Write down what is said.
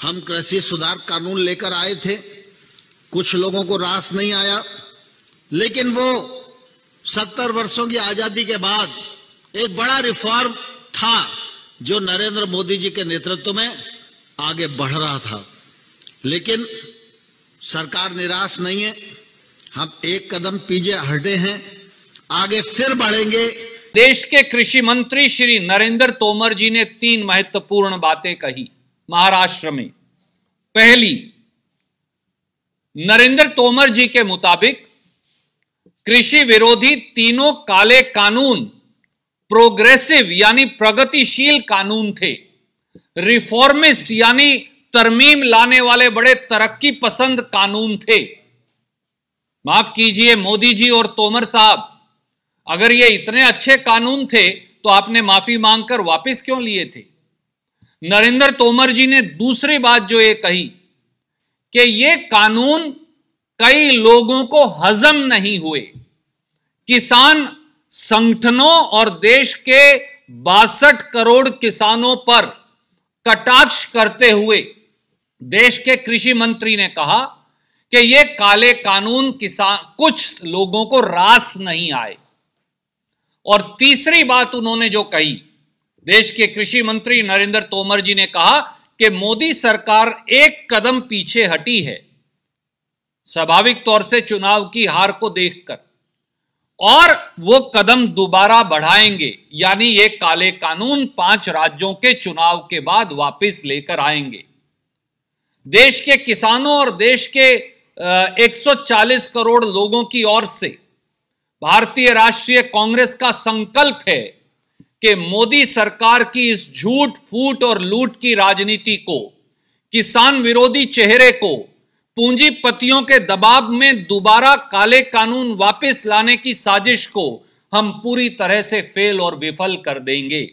हम कृषि सुधार कानून लेकर आए थे कुछ लोगों को रास नहीं आया लेकिन वो सत्तर वर्षों की आजादी के बाद एक बड़ा रिफॉर्म था जो नरेंद्र मोदी जी के नेतृत्व में आगे बढ़ रहा था लेकिन सरकार निराश नहीं है हम एक कदम पीछे हटे हैं आगे फिर बढ़ेंगे देश के कृषि मंत्री श्री नरेंद्र तोमर जी ने तीन महत्वपूर्ण बातें कही महाराष्ट्र में पहली नरेंद्र तोमर जी के मुताबिक कृषि विरोधी तीनों काले कानून प्रोग्रेसिव यानी प्रगतिशील कानून थे रिफॉर्मिस्ट यानी तरमीम लाने वाले बड़े तरक्की पसंद कानून थे माफ कीजिए मोदी जी और तोमर साहब अगर ये इतने अच्छे कानून थे तो आपने माफी मांगकर वापस क्यों लिए थे नरेंद्र तोमर जी ने दूसरी बात जो ये कही कि ये कानून कई लोगों को हजम नहीं हुए किसान संगठनों और देश के बासठ करोड़ किसानों पर कटाक्ष करते हुए देश के कृषि मंत्री ने कहा कि ये काले कानून किसान कुछ लोगों को रास नहीं आए और तीसरी बात उन्होंने जो कही देश के कृषि मंत्री नरेंद्र तोमर जी ने कहा कि मोदी सरकार एक कदम पीछे हटी है स्वाभाविक तौर से चुनाव की हार को देखकर और वो कदम दोबारा बढ़ाएंगे यानी ये काले कानून पांच राज्यों के चुनाव के बाद वापस लेकर आएंगे देश के किसानों और देश के 140 करोड़ लोगों की ओर से भारतीय राष्ट्रीय कांग्रेस का संकल्प है कि मोदी सरकार की इस झूठ फूट और लूट की राजनीति को किसान विरोधी चेहरे को पूंजीपतियों के दबाव में दोबारा काले कानून वापस लाने की साजिश को हम पूरी तरह से फेल और विफल कर देंगे